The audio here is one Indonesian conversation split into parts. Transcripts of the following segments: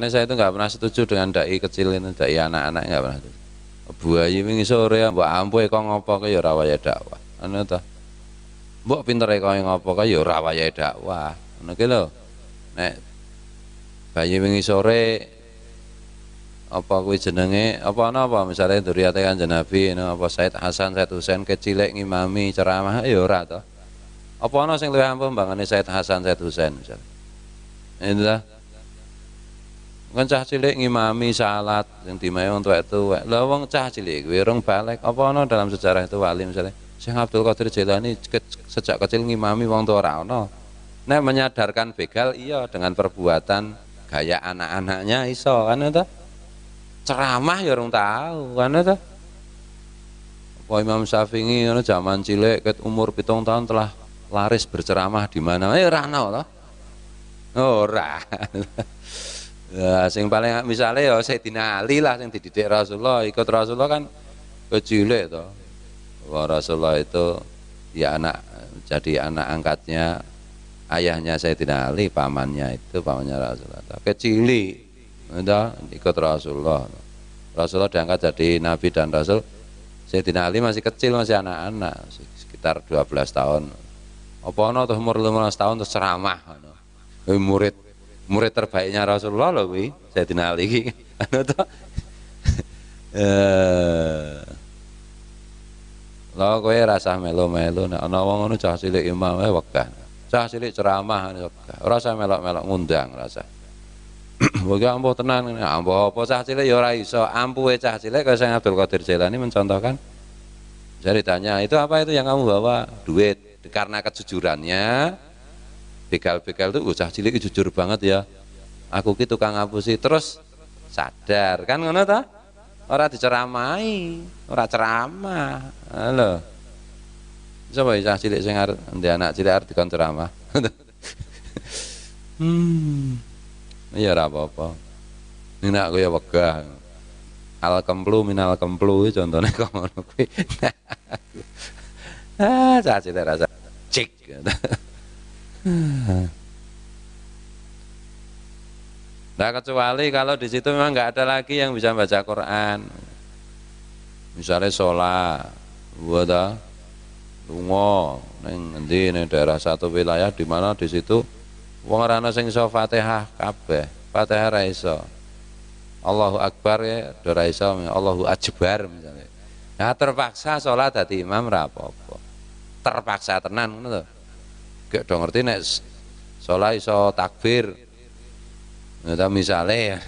Ini saya itu nggak pernah setuju dengan dai kecil ini, dai anak-anak nggak pernah setuju. Bu ini sore, mbak eh, ya kau ngopo ke ya rawaya dakwah. Anu toh, mbak pinter kau ngopo ke ya rawaya dakwah. Anu ke nek bayi ini sore apa kui jenenge apa anu apa misalnya duriate kan jenabi, anu apa Said Hasan Said Husain kecilek ngimami ceramah ayo ya rata. apa anu sing luwih ampuh mbangane Said Hasan Said Husain misalnya. Inilah kan cah cilik ngimami salat yang dimayu untuk itu, tuwek wong cah cilik kuwi rong balik apa ana dalam sejarah itu wali misalnya Syekh Abdul Qadir Jailani ke, sejak kecil ngimami wong tua ora ana. Nek menyadarkan begal iya dengan perbuatan gaya anak-anaknya iso kan itu ceramah ya orang tahu kan itu apa Imam Syafi'i ini zaman cilik ke umur pitung tahun telah laris berceramah di mana ya ora oh, ora Ya, sing paling misalnya ya saya Ali lah yang dididik Rasulullah, ikut Rasulullah kan kecil itu. Wah, Rasulullah itu ya anak jadi anak angkatnya ayahnya saya Ali, pamannya itu pamannya Rasulullah. Kecil itu ikut Rasulullah. Rasulullah diangkat jadi nabi dan rasul. saya Ali masih kecil, masih anak-anak, sekitar 12 tahun. Apa no, tuh umur 15 tahun terus ceramah ono. murid murid terbaiknya Rasulullah loh kuwi Sayyidina Ali iki anu to lo eh, kowe rasah melo melo. nek ana wong ngono cah cilik imam wae wegah cah cilik ceramah wegah ora usah melok-melok ngundang rasa Woi ampuh tenan, ampuh apa cah cilik ya ora iso. Ampuhe cah cilik kaya sing Abdul Qadir Jailani mencontohkan. Jadi tanya, itu apa itu yang kamu bawa? Duit. Karena kejujurannya bekal-bekal tuh bocah cilik jujur banget ya aku ki tukang sih. terus sadar kan ngono ta ora diceramai ora ceramah lho coba bocah cilik sing arep anak cilik arep dikon ceramah hmm iya ora apa-apa ning nak kaya wegah al kemplu minal kemplu contohnya kok ngono kuwi ah cah cilik rasa cik Nah kecuali kalau di situ memang nggak ada lagi yang bisa baca Quran. Misalnya sholat, buat lungo neng nanti neng daerah satu wilayah di mana di situ wong rana sing so Fatihah kabeh, Fatihah raiso Allahu Akbar ya, do raiso Allahu ajbar misalnya. Nah terpaksa sholat hati imam rapopo Terpaksa tenang gitu gak dong ngerti nek sholat iso takbir misalnya, misale ya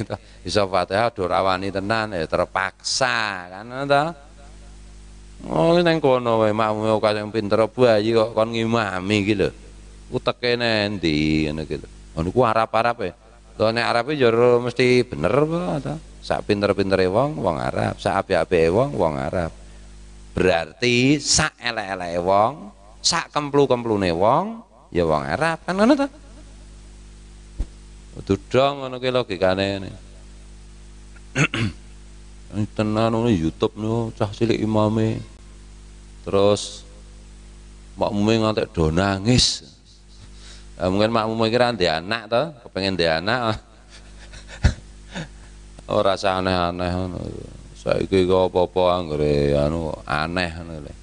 iso Fatihah do rawani tenan ya terpaksa kan ta. Oh neng kono wae makmu kok sing pinter bayi kok kon ngimami iki lho. Uteke endi ngono iki lho. Ngono ku arep e. Lho nek arep ya mesti bener apa ta? Sak pinter-pintere wong wong Arab, sak apik-apike wong wong Arab. Berarti sak elek-eleke wong, sak kemplu-kemplune wong, ya wong Arab kan ngono to dong ngono ki logikane tenan ngono YouTube nu cah cilik imame terus makmume ngantek do nangis ya, mungkin makmume kira ndek anak to kepengin ndek anak oh rasa aneh-aneh ngono saiki kok apa-apa anggere anu aneh ngono